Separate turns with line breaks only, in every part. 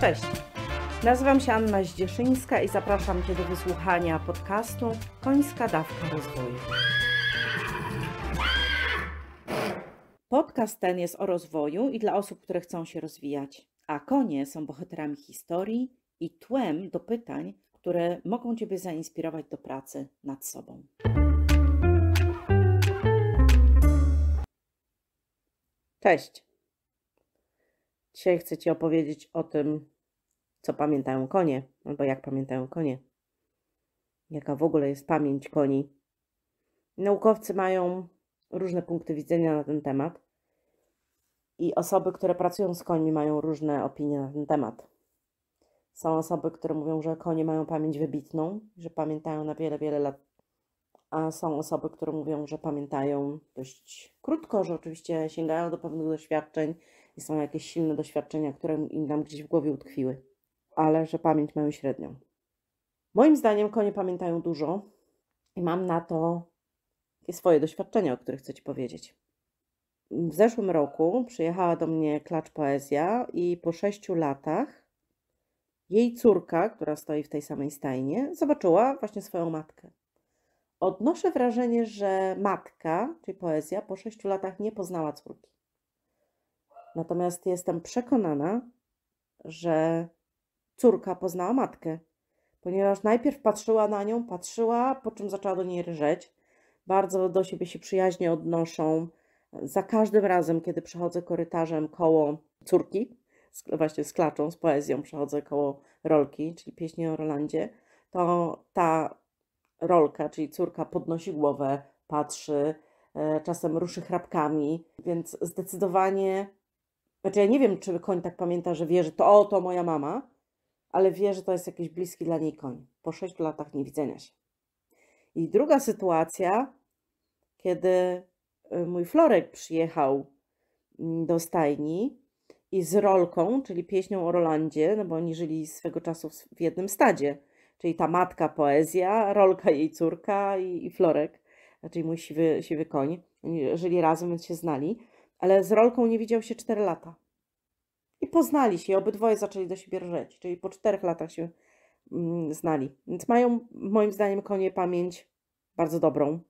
Cześć! Nazywam się Anna Zdzieszyńska i zapraszam Cię do wysłuchania podcastu Końska Dawka Rozwoju. Podcast ten jest o rozwoju i dla osób, które chcą się rozwijać, a konie są bohaterami historii i tłem do pytań, które mogą Ciebie zainspirować do pracy nad sobą. Cześć! Dzisiaj chcę Ci opowiedzieć o tym, co pamiętają konie, albo jak pamiętają konie. Jaka w ogóle jest pamięć koni. Naukowcy mają różne punkty widzenia na ten temat i osoby, które pracują z końmi, mają różne opinie na ten temat. Są osoby, które mówią, że konie mają pamięć wybitną, że pamiętają na wiele, wiele lat, a są osoby, które mówią, że pamiętają dość krótko, że oczywiście sięgają do pewnych doświadczeń, i są jakieś silne doświadczenia, które im tam gdzieś w głowie utkwiły, ale że pamięć mają średnią. Moim zdaniem konie pamiętają dużo i mam na to swoje doświadczenia, o których chcę Ci powiedzieć. W zeszłym roku przyjechała do mnie klacz poezja i po sześciu latach jej córka, która stoi w tej samej stajnie, zobaczyła właśnie swoją matkę. Odnoszę wrażenie, że matka, czyli poezja, po sześciu latach nie poznała córki. Natomiast jestem przekonana, że córka poznała matkę, ponieważ najpierw patrzyła na nią, patrzyła, po czym zaczęła do niej rżeć. Bardzo do siebie się przyjaźnie odnoszą. E, za każdym razem, kiedy przechodzę korytarzem koło córki, właśnie z klaczą, z poezją przechodzę koło rolki, czyli pieśni o Rolandzie, to ta rolka, czyli córka podnosi głowę, patrzy, e, czasem ruszy chrapkami, więc zdecydowanie znaczy ja nie wiem, czy koń tak pamięta, że wie, że to o, to moja mama, ale wie, że to jest jakiś bliski dla niej koń po 6 latach niewidzenia się. I druga sytuacja, kiedy y, mój Florek przyjechał mm, do stajni i z Rolką, czyli pieśnią o Rolandzie, no bo oni żyli swego czasu w jednym stadzie, czyli ta matka poezja, Rolka jej córka i, i Florek, czyli mój siwy, siwy koń. Oni żyli razem, więc się znali ale z Rolką nie widział się 4 lata. I poznali się i obydwoje zaczęli do siebie rżeć, czyli po 4 latach się mm, znali. Więc mają, moim zdaniem, konie pamięć bardzo dobrą.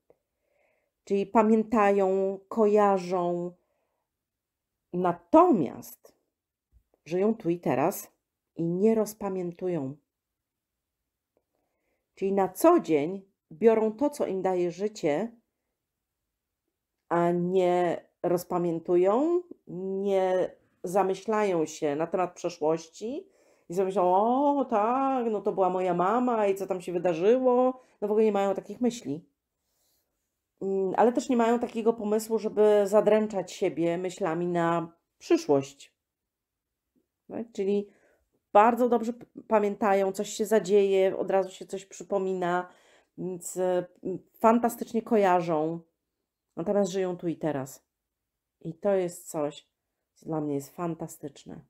Czyli pamiętają, kojarzą. Natomiast żyją tu i teraz i nie rozpamiętują. Czyli na co dzień biorą to, co im daje życie, a nie rozpamiętują, nie zamyślają się na temat przeszłości i sobie myślą, o tak, no to była moja mama i co tam się wydarzyło. No w ogóle nie mają takich myśli. Mm, ale też nie mają takiego pomysłu, żeby zadręczać siebie myślami na przyszłość. Tak? Czyli bardzo dobrze pamiętają, coś się zadzieje, od razu się coś przypomina, więc mm, fantastycznie kojarzą. Natomiast żyją tu i teraz. I to jest coś, co dla mnie jest fantastyczne.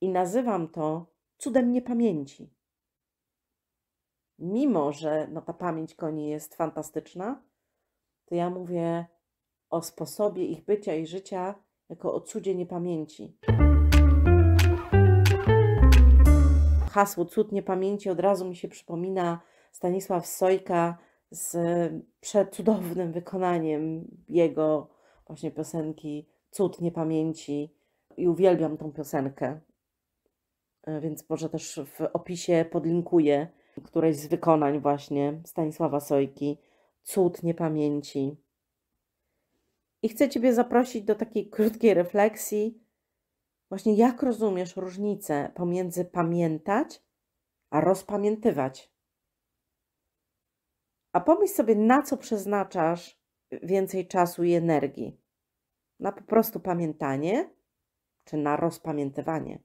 I nazywam to cudem niepamięci. Mimo, że no, ta pamięć koni jest fantastyczna, to ja mówię o sposobie ich bycia i życia jako o cudzie niepamięci. Hasło cud niepamięci od razu mi się przypomina Stanisław Sojka z przecudownym wykonaniem jego właśnie piosenki Cud Niepamięci i uwielbiam tą piosenkę. E, więc może też w opisie podlinkuję któreś z wykonań właśnie Stanisława Sojki. Cud Niepamięci. I chcę Ciebie zaprosić do takiej krótkiej refleksji, właśnie jak rozumiesz różnicę pomiędzy pamiętać a rozpamiętywać. A pomyśl sobie, na co przeznaczasz więcej czasu i energii na po prostu pamiętanie czy na rozpamiętywanie?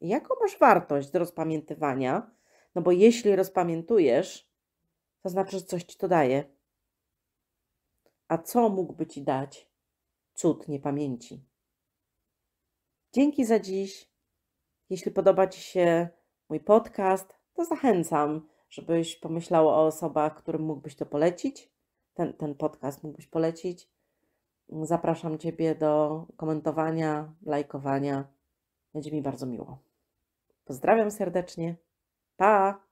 Jaką masz wartość do rozpamiętywania? No bo jeśli rozpamiętujesz, to znaczy, że coś ci to daje. A co mógłby ci dać cud niepamięci? Dzięki za dziś. Jeśli podoba Ci się mój podcast, to zachęcam, żebyś pomyślała o osobach, którym mógłbyś to polecić ten, ten podcast mógłbyś polecić. Zapraszam Ciebie do komentowania, lajkowania. Będzie mi bardzo miło. Pozdrawiam serdecznie. Pa!